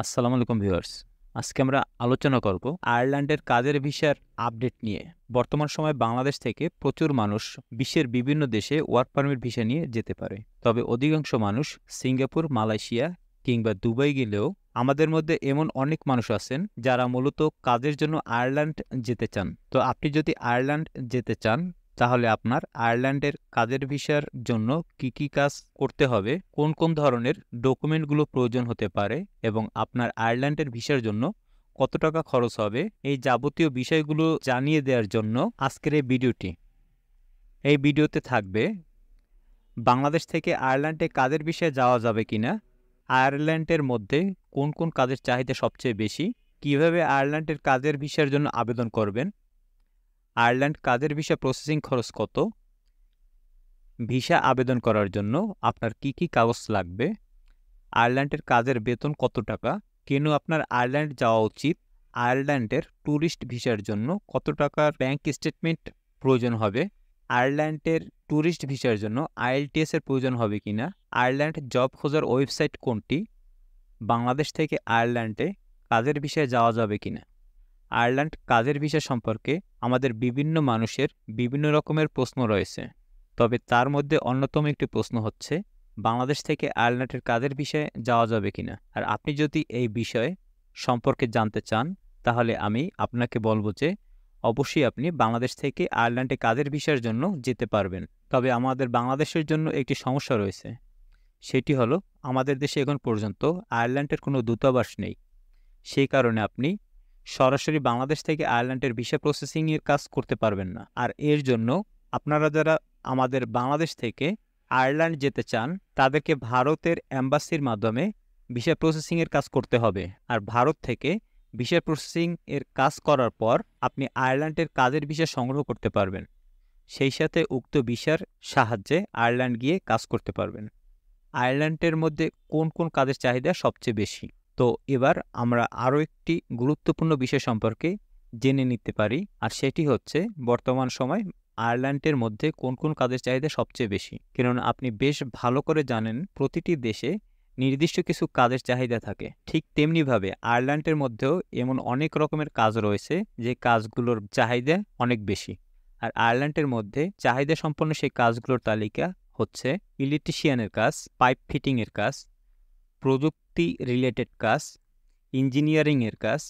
আসসালামু আলাইকুম ভিউয়ার্স আজকে আমরা আলোচনা করব আয়ারল্যান্ডের কাজের ভিসার আপডেট নিয়ে বর্তমান সময়ে বাংলাদেশ থেকে প্রচুর মানুষ বিশ্বের বিভিন্ন দেশে ওয়ার্ক পারমিট ভিসা নিয়ে যেতে পারে তবে অধিকাংশ মানুষ সিঙ্গাপুর মালয়েশিয়া কিংবা দুবাই গেলেও আমাদের মধ্যে এমন অনেক মানুষ আছেন যারা মূলত কাজের জন্য আয়ারল্যান্ড যেতে চান তো আপনি যদি আয়ারল্যান্ড যেতে চান তাহলে আপনার আয়ারল্যান্ডের কাজের ভিসার জন্য কি কি কাজ করতে হবে কোন কোন ধরনের ডকুমেন্টগুলো প্রয়োজন হতে পারে এবং আপনার আয়ারল্যান্ডের ভিসার জন্য কত টাকা খরচ হবে এই যাবতীয় বিষয়গুলো জানিয়ে দেওয়ার জন্য আজকের এই ভিডিওটি এই ভিডিওতে থাকবে বাংলাদেশ থেকে আয়ারল্যান্ডে কাজের বিষয়ে যাওয়া যাবে কি না আয়ারল্যান্ডের মধ্যে কোন কোন কাজের চাহিদা সবচেয়ে বেশি কিভাবে আয়ারল্যান্ডের কাজের ভিসার জন্য আবেদন করবেন আয়ারল্যান্ড কাদের ভিসা প্রসেসিং খরচ কত ভিসা আবেদন করার জন্য আপনার কি কি কাগজ লাগবে আয়ারল্যান্ডের কাজের বেতন কত টাকা কেন আপনার আয়ারল্যান্ড যাওয়া উচিত আয়ারল্যান্ডের ট্যুরিস্ট ভিসার জন্য কত টাকার ব্যাঙ্ক স্টেটমেন্ট প্রয়োজন হবে আয়ারল্যান্ডের ট্যুরিস্ট ভিসার জন্য আইএলটিএসের প্রয়োজন হবে কি না আয়ারল্যান্ড জব খোঁজার ওয়েবসাইট কোনটি বাংলাদেশ থেকে আয়ারল্যান্ডে কাজের ভিসায় যাওয়া যাবে কি না আয়ারল্যান্ড কাজের ভিসা সম্পর্কে আমাদের বিভিন্ন মানুষের বিভিন্ন রকমের প্রশ্ন রয়েছে তবে তার মধ্যে অন্যতম একটি প্রশ্ন হচ্ছে বাংলাদেশ থেকে আয়ারল্যান্ডের কাজের বিষয়ে যাওয়া যাবে কিনা আর আপনি যদি এই বিষয়ে সম্পর্কে জানতে চান তাহলে আমি আপনাকে বলবো যে অবশ্যই আপনি বাংলাদেশ থেকে আয়ারল্যান্ডে কাজের বিষয়ের জন্য যেতে পারবেন তবে আমাদের বাংলাদেশের জন্য একটি সমস্যা রয়েছে সেটি হলো আমাদের দেশে এখন পর্যন্ত আয়ারল্যান্ডের কোনো দূতাবাস নেই সেই কারণে আপনি সরাসরি বাংলাদেশ থেকে আয়ারল্যান্ডের ভিসা প্রসেসিংয়ের কাজ করতে পারবেন না আর এর জন্য আপনারা যারা আমাদের বাংলাদেশ থেকে আয়ারল্যান্ড যেতে চান তাদেরকে ভারতের অ্যাম্বাসির মাধ্যমে ভিসা প্রসেসিংয়ের কাজ করতে হবে আর ভারত থেকে ভিসা প্রসেসিং এর কাজ করার পর আপনি আয়ারল্যান্ডের কাজের ভিসা সংগ্রহ করতে পারবেন সেই সাথে উক্ত ভিসার সাহায্যে আয়ারল্যান্ড গিয়ে কাজ করতে পারবেন আয়ারল্যান্ডের মধ্যে কোন কোন কাজের চাহিদা সবচেয়ে বেশি তো এবার আমরা আরও একটি গুরুত্বপূর্ণ বিষয় সম্পর্কে জেনে নিতে পারি আর সেটি হচ্ছে বর্তমান সময় আয়ারল্যান্ডের মধ্যে কোন কোন কাজের চাহিদা সবচেয়ে বেশি কেননা আপনি বেশ ভালো করে জানেন প্রতিটি দেশে নির্দিষ্ট কিছু কাজের চাহিদা থাকে ঠিক তেমনিভাবে আয়ারল্যান্ডের মধ্যেও এমন অনেক রকমের কাজ রয়েছে যে কাজগুলোর চাহিদা অনেক বেশি আর আয়ারল্যান্ডের মধ্যে চাহিদা সম্পন্ন সেই কাজগুলোর তালিকা হচ্ছে ইলেকট্রিশিয়ানের কাজ পাইপ ফিটিংয়ের কাজ প্রযুক্তি রিলেটেড কাজ ইঞ্জিনিয়ারিংয়ের কাজ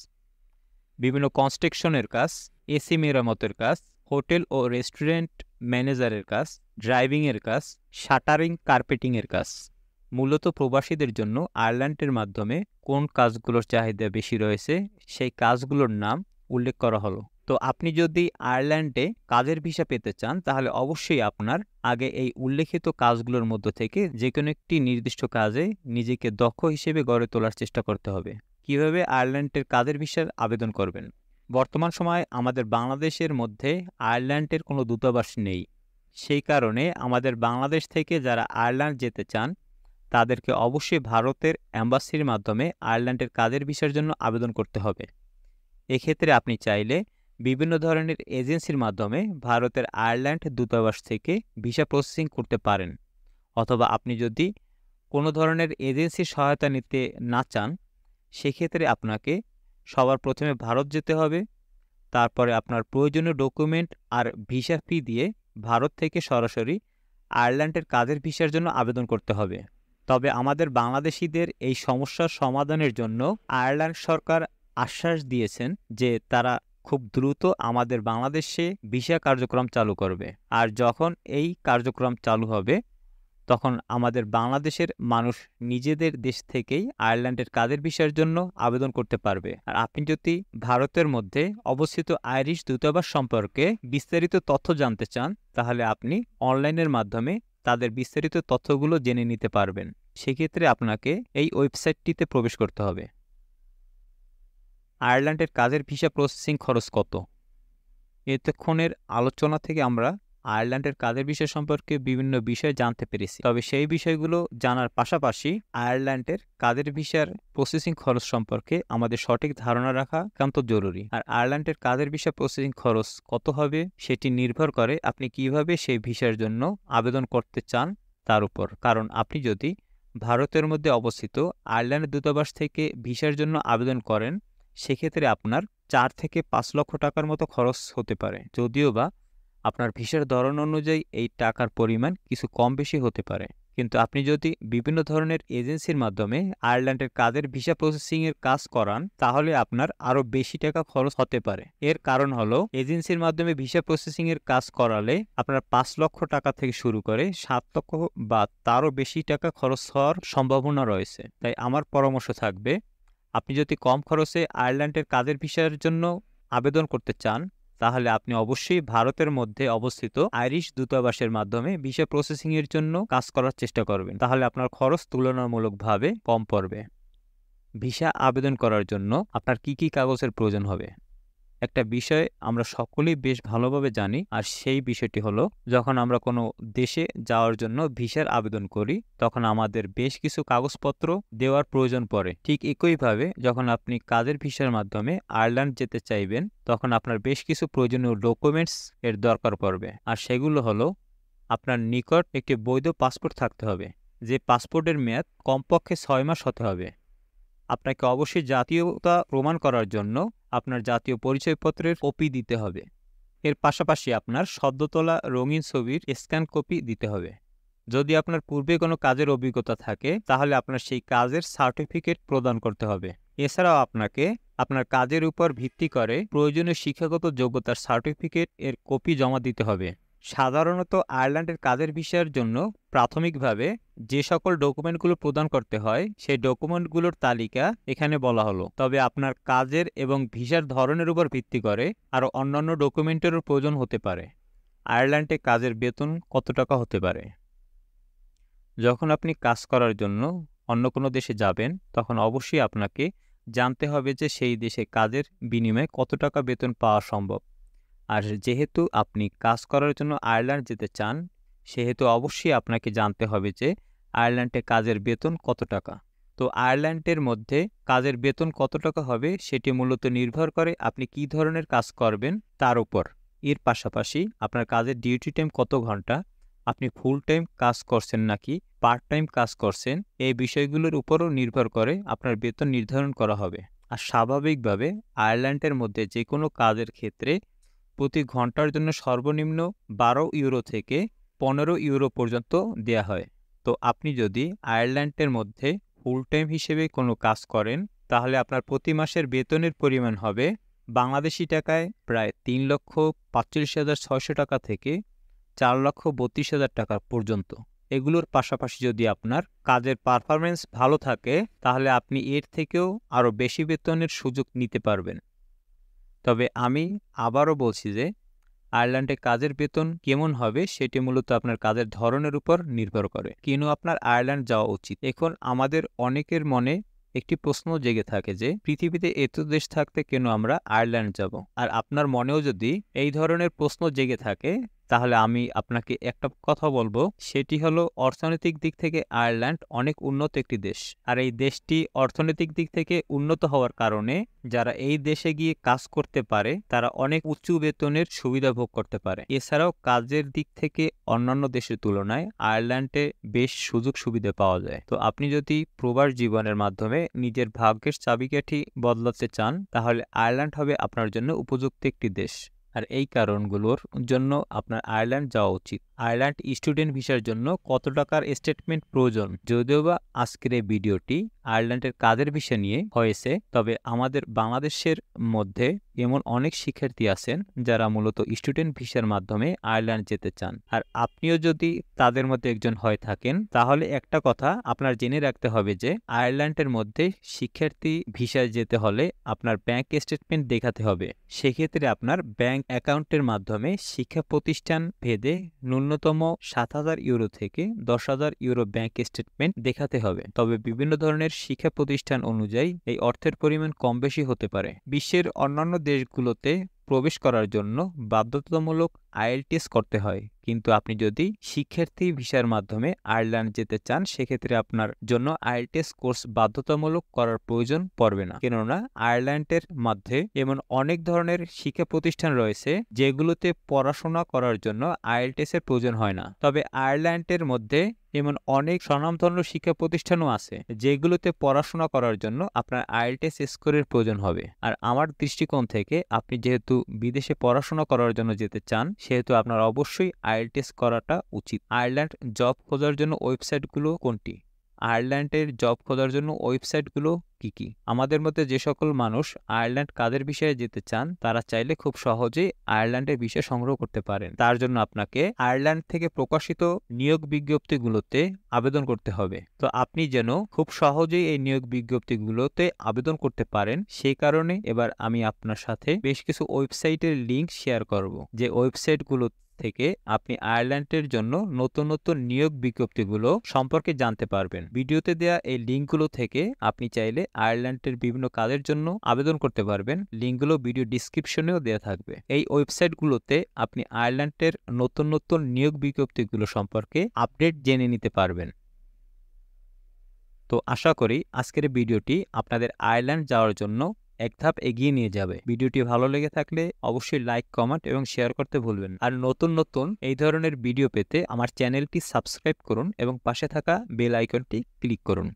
বিভিন্ন কনস্ট্রাকশনের কাজ এসি মেরামতের কাজ হোটেল ও রেস্টুরেন্ট ম্যানেজারের কাজ ড্রাইভিংয়ের কাজ শাটারিং কার্পেটিংয়ের কাজ মূলত প্রবাসীদের জন্য আয়ারল্যান্ডের মাধ্যমে কোন কাজগুলোর চাহিদা বেশি রয়েছে সেই কাজগুলোর নাম উল্লেখ করা হলো তো আপনি যদি আয়ারল্যান্ডে কাজের ভিসা পেতে চান তাহলে অবশ্যই আপনার আগে এই উল্লেখিত কাজগুলোর মধ্য থেকে যে কোনো একটি নির্দিষ্ট কাজে নিজেকে দক্ষ হিসেবে গড়ে তোলার চেষ্টা করতে হবে কিভাবে আয়ারল্যান্ডের কাজের ভিসার আবেদন করবেন বর্তমান সময়ে আমাদের বাংলাদেশের মধ্যে আয়ারল্যান্ডের কোনো দূতাবাস নেই সেই কারণে আমাদের বাংলাদেশ থেকে যারা আয়ারল্যান্ড যেতে চান তাদেরকে অবশ্যই ভারতের অ্যাম্বাসির মাধ্যমে আয়ারল্যান্ডের কাজের ভিসার জন্য আবেদন করতে হবে এক্ষেত্রে আপনি চাইলে বিভিন্ন ধরনের এজেন্সির মাধ্যমে ভারতের আয়ারল্যান্ড দূতাবাস থেকে ভিসা প্রসেসিং করতে পারেন অথবা আপনি যদি কোনো ধরনের এজেন্সির সহায়তা নিতে না চান সেক্ষেত্রে আপনাকে সবার প্রথমে ভারত যেতে হবে তারপরে আপনার প্রয়োজনীয় ডকুমেন্ট আর ভিসা ফি দিয়ে ভারত থেকে সরাসরি আয়ারল্যান্ডের কাজের ভিসার জন্য আবেদন করতে হবে তবে আমাদের বাংলাদেশিদের এই সমস্যার সমাধানের জন্য আয়ারল্যান্ড সরকার আশ্বাস দিয়েছেন যে তারা খুব দ্রুত আমাদের বাংলাদেশে ভিসা কার্যক্রম চালু করবে আর যখন এই কার্যক্রম চালু হবে তখন আমাদের বাংলাদেশের মানুষ নিজেদের দেশ থেকেই আয়ারল্যান্ডের কাদের বিষয়ের জন্য আবেদন করতে পারবে আর আপনি যদি ভারতের মধ্যে অবস্থিত আইরিশ দূতাবাস সম্পর্কে বিস্তারিত তথ্য জানতে চান তাহলে আপনি অনলাইনের মাধ্যমে তাদের বিস্তারিত তথ্যগুলো জেনে নিতে পারবেন সেক্ষেত্রে আপনাকে এই ওয়েবসাইটটিতে প্রবেশ করতে হবে আয়ারল্যান্ডের কাজের ভিসা প্রসেসিং খরচ কত এতক্ষণের আলোচনা থেকে আমরা আয়ারল্যান্ডের কাজের বিষয় সম্পর্কে বিভিন্ন বিষয় জানতে পেরেছি তবে সেই বিষয়গুলো জানার পাশাপাশি আয়ারল্যান্ডের কাজের ভিসার প্রসেসিং খরচ সম্পর্কে আমাদের সঠিক ধারণা রাখা একান্ত জরুরি আর আয়ারল্যান্ডের কাজের ভিসা প্রসেসিং খরচ কত হবে সেটি নির্ভর করে আপনি কিভাবে সেই ভিসার জন্য আবেদন করতে চান তার উপর কারণ আপনি যদি ভারতের মধ্যে অবস্থিত আয়ারল্যান্ড দূতাবাস থেকে ভিসার জন্য আবেদন করেন সেক্ষেত্রে আপনার চার থেকে পাঁচ লক্ষ টাকার মতো খরচ হতে পারে যদিও বা আপনার ভিসার ধরন অনুযায়ী এই টাকার পরিমাণ কিছু কম বেশি হতে পারে কিন্তু আপনি যদি বিভিন্ন ধরনের এজেন্সির মাধ্যমে আয়ারল্যান্ডের কাজের ভিসা প্রসেসিংয়ের কাজ করান তাহলে আপনার আরও বেশি টাকা খরচ হতে পারে এর কারণ হলো এজেন্সির মাধ্যমে ভিসা প্রসেসিংয়ের কাজ করালে আপনার পাঁচ লক্ষ টাকা থেকে শুরু করে সাত লক্ষ বা তারও বেশি টাকা খরচ হওয়ার সম্ভাবনা রয়েছে তাই আমার পরামর্শ থাকবে আপনি যদি কম খরচে আয়ারল্যান্ডের কাজের ভিসার জন্য আবেদন করতে চান তাহলে আপনি অবশ্যই ভারতের মধ্যে অবস্থিত আইরিশ দূতাবাসের মাধ্যমে ভিসা প্রসেসিংয়ের জন্য কাজ করার চেষ্টা করবেন তাহলে আপনার খরচ তুলনামূলকভাবে কম পড়বে ভিসা আবেদন করার জন্য আপনার কি কি কাগজের প্রয়োজন হবে একটা বিষয় আমরা সকলেই বেশ ভালোভাবে জানি আর সেই বিষয়টি হলো যখন আমরা কোনো দেশে যাওয়ার জন্য ভিসার আবেদন করি তখন আমাদের বেশ কিছু কাগজপত্র দেওয়ার প্রয়োজন পড়ে ঠিক একইভাবে যখন আপনি কাজের ভিসার মাধ্যমে আয়ারল্যান্ড যেতে চাইবেন তখন আপনার বেশ কিছু প্রয়োজনীয় ডকুমেন্টস এর দরকার পড়বে আর সেগুলো হলো আপনার নিকট একটি বৈধ পাসপোর্ট থাকতে হবে যে পাসপোর্টের মেয়াদ কমপক্ষে ছয় মাস হতে হবে আপনাকে অবশ্যই জাতীয়তা প্রমাণ করার জন্য আপনার জাতীয় পরিচয়পত্রের কপি দিতে হবে এর পাশাপাশি আপনার সদ্যতলা রঙিন ছবির স্ক্যান কপি দিতে হবে যদি আপনার পূর্বে কোনো কাজের অভিজ্ঞতা থাকে তাহলে আপনার সেই কাজের সার্টিফিকেট প্রদান করতে হবে এছাড়াও আপনাকে আপনার কাজের উপর ভিত্তি করে প্রয়োজনীয় শিক্ষাগত যোগ্যতার সার্টিফিকেট এর কপি জমা দিতে হবে সাধারণত আয়ারল্যান্ডের কাজের বিষয়ের জন্য প্রাথমিকভাবে যে সকল ডকুমেন্টগুলো প্রদান করতে হয় সেই ডকুমেন্টগুলোর তালিকা এখানে বলা হলো তবে আপনার কাজের এবং ভিসার ধরনের উপর ভিত্তি করে আরও অন্যান্য ডকুমেন্টেরও প্রয়োজন হতে পারে আয়ারল্যান্ডে কাজের বেতন কত টাকা হতে পারে যখন আপনি কাজ করার জন্য অন্য কোনো দেশে যাবেন তখন অবশ্যই আপনাকে জানতে হবে যে সেই দেশে কাজের বিনিময়ে কত টাকা বেতন পাওয়া সম্ভব আর যেহেতু আপনি কাজ করার জন্য আয়ারল্যান্ড যেতে চান সেহেতু অবশ্যই আপনাকে জানতে হবে যে আয়ারল্যান্ডে কাজের বেতন কত টাকা তো আয়ারল্যান্ডের মধ্যে কাজের বেতন কত টাকা হবে সেটি মূলত নির্ভর করে আপনি কি ধরনের কাজ করবেন তার উপর এর পাশাপাশি আপনার কাজের ডিউটি টাইম কত ঘন্টা আপনি ফুল টাইম কাজ করছেন নাকি পার্ট টাইম কাজ করছেন এই বিষয়গুলোর উপরও নির্ভর করে আপনার বেতন নির্ধারণ করা হবে আর স্বাভাবিকভাবে আয়ারল্যান্ডের মধ্যে যে কোনো কাজের ক্ষেত্রে প্রতি ঘন্টার জন্য সর্বনিম্ন বারো ইউরো থেকে পনেরো ইউরো পর্যন্ত দেয়া হয় তো আপনি যদি আয়ারল্যান্ডের মধ্যে ফুল টাইম হিসেবে কোনো কাজ করেন তাহলে আপনার প্রতি মাসের বেতনের পরিমাণ হবে বাংলাদেশি টাকায় প্রায় তিন লক্ষ পাঁচচল্লিশ হাজার ছয়শো টাকা থেকে চার লক্ষ বত্রিশ হাজার টাকা পর্যন্ত এগুলোর পাশাপাশি যদি আপনার কাজের পারফরমেন্স ভালো থাকে তাহলে আপনি এর থেকেও আরও বেশি বেতনের সুযোগ নিতে পারবেন তবে আমি আবারও বলছি যে আয়ারল্যান্ডে কাজের বেতন কেমন হবে সেটি মূলত আপনার কাজের ধরনের উপর নির্ভর করে কেন আপনার আয়ারল্যান্ড যাওয়া উচিত এখন আমাদের অনেকের মনে একটি প্রশ্ন জেগে থাকে যে পৃথিবীতে এত দেশ থাকতে কেন আমরা আয়ারল্যান্ড যাব আর আপনার মনেও যদি এই ধরনের প্রশ্ন জেগে থাকে তাহলে আমি আপনাকে একটা কথা বলবো সেটি হলো অর্থনৈতিক দিক থেকে আয়ারল্যান্ড অনেক উন্নত একটি দেশ আর এই দেশটি অর্থনৈতিক দিক থেকে উন্নত হওয়ার কারণে যারা এই দেশে গিয়ে কাজ করতে পারে তারা অনেক উঁচু বেতনের সুবিধা ভোগ করতে পারে এছাড়াও কাজের দিক থেকে অন্যান্য দেশের তুলনায় আয়ারল্যান্ডে বেশ সুযোগ সুবিধা পাওয়া যায় তো আপনি যদি প্রবাস জীবনের মাধ্যমে নিজের ভাগ্যের চাবিকাঠি বদলাতে চান তাহলে আয়ারল্যান্ড হবে আপনার জন্য উপযুক্ত একটি দেশ আর এই কারণগুলোর জন্য আপনার আয়ারল্যান্ড যাওয়া উচিত আয়ারল্যান্ড স্টুডেন্ট ভিসার জন্য কত টাকার স্টেটমেন্ট প্রয়োজন যদিও বা আজকের এই ভিডিওটি আয়ারল্যান্ডের কাজের ভিসা নিয়ে হয়েছে তবে আমাদের বাংলাদেশের মধ্যে এমন অনেক শিক্ষার্থী আছেন যারা মূলত স্টুডেন্ট ভিসার মাধ্যমে আয়ারল্যান্ড যেতে চান আর আপনিও যদি তাদের মধ্যে একজন হয়ে থাকেন তাহলে একটা কথা আপনার জেনে রাখতে হবে যে আয়ারল্যান্ডের মধ্যে শিক্ষার্থী ভিসায় যেতে হলে আপনার ব্যাংক স্টেটমেন্ট দেখাতে হবে সেক্ষেত্রে আপনার ব্যাংক অ্যাকাউন্টের মাধ্যমে শিক্ষা প্রতিষ্ঠান ভেদে ন্যূনতম সাত হাজার ইউরো থেকে দশ হাজার ইউরো ব্যাংক স্টেটমেন্ট দেখাতে হবে তবে বিভিন্ন ধরনের শিক্ষা প্রতিষ্ঠান অনুযায়ী এই অর্থের পরিমাণ কম বেশি হতে পারে বিশ্বের অন্যান্য দেশগুলোতে প্রবেশ করার জন্য বাধ্যতামূলক আইএলটিএস করতে হয় কিন্তু আপনি যদি শিক্ষার্থী ভিসার মাধ্যমে আয়ারল্যান্ড যেতে চান সেক্ষেত্রে আপনার জন্য আইএলটিএস কোর্স বাধ্যতামূলক করার প্রয়োজন পড়বে না কেননা আয়ারল্যান্ডের মধ্যে এমন অনেক ধরনের শিক্ষা প্রতিষ্ঠান রয়েছে যেগুলোতে পড়াশোনা করার জন্য আইএলটিএস এর প্রয়োজন হয় না তবে আয়ারল্যান্ডের মধ্যে এমন অনেক স্বনামধন্য শিক্ষা প্রতিষ্ঠানও আছে যেগুলোতে পড়াশোনা করার জন্য আপনার আইএলটিএস স্কোরের প্রয়োজন হবে আর আমার দৃষ্টিকোণ থেকে আপনি যেহেতু বিদেশে পড়াশোনা করার জন্য যেতে চান সেহেতু আপনার অবশ্যই আইএলটিএস করাটা উচিত আয়ারল্যান্ড জব খোঁজার জন্য ওয়েবসাইটগুলো কোনটি আয়ারল্যান্ডের জব খোঁজার জন্য ওয়েবসাইটগুলো কি কি আমাদের মধ্যে যে সকল মানুষ আয়ারল্যান্ড কাদের বিষয়ে যেতে চান তারা চাইলে খুব সহজেই আয়ারল্যান্ডের বিষয় সংগ্রহ করতে পারেন তার জন্য আপনাকে আয়ারল্যান্ড থেকে প্রকাশিত নিয়োগ বিজ্ঞপ্তিগুলোতে আবেদন করতে হবে তো আপনি যেন খুব সহজেই এই নিয়োগ বিজ্ঞপ্তিগুলোতে আবেদন করতে পারেন সেই কারণে এবার আমি আপনার সাথে বেশ কিছু ওয়েবসাইটের লিঙ্ক শেয়ার করব যে ওয়েবসাইটগুলো থেকে আপনি আয়ারল্যান্ডের জন্য নতুন নতুন নিয়োগ বিজ্ঞপ্তিগুলো সম্পর্কে জানতে পারবেন ভিডিওতে দেয়া এই লিঙ্কগুলো থেকে আপনি চাইলে আয়ারল্যান্ডের বিভিন্ন কাজের জন্য আবেদন করতে পারবেন লিঙ্কগুলো ভিডিও ডিসক্রিপশনেও দেওয়া থাকবে এই ওয়েবসাইটগুলোতে আপনি আয়ারল্যান্ডের নতুন নতুন নিয়োগ বিজ্ঞপ্তিগুলো সম্পর্কে আপডেট জেনে নিতে পারবেন তো আশা করি আজকের ভিডিওটি আপনাদের আয়ারল্যান্ড যাওয়ার জন্য এক ধাপ এগিয়ে নিয়ে যাবে ভিডিওটি ভালো লেগে থাকলে অবশ্যই লাইক কমেন্ট এবং শেয়ার করতে ভুলবেন আর নতুন নতুন এই ধরনের ভিডিও পেতে আমার চ্যানেলটি সাবস্ক্রাইব করুন এবং পাশে থাকা বেল আইকনটি ক্লিক করুন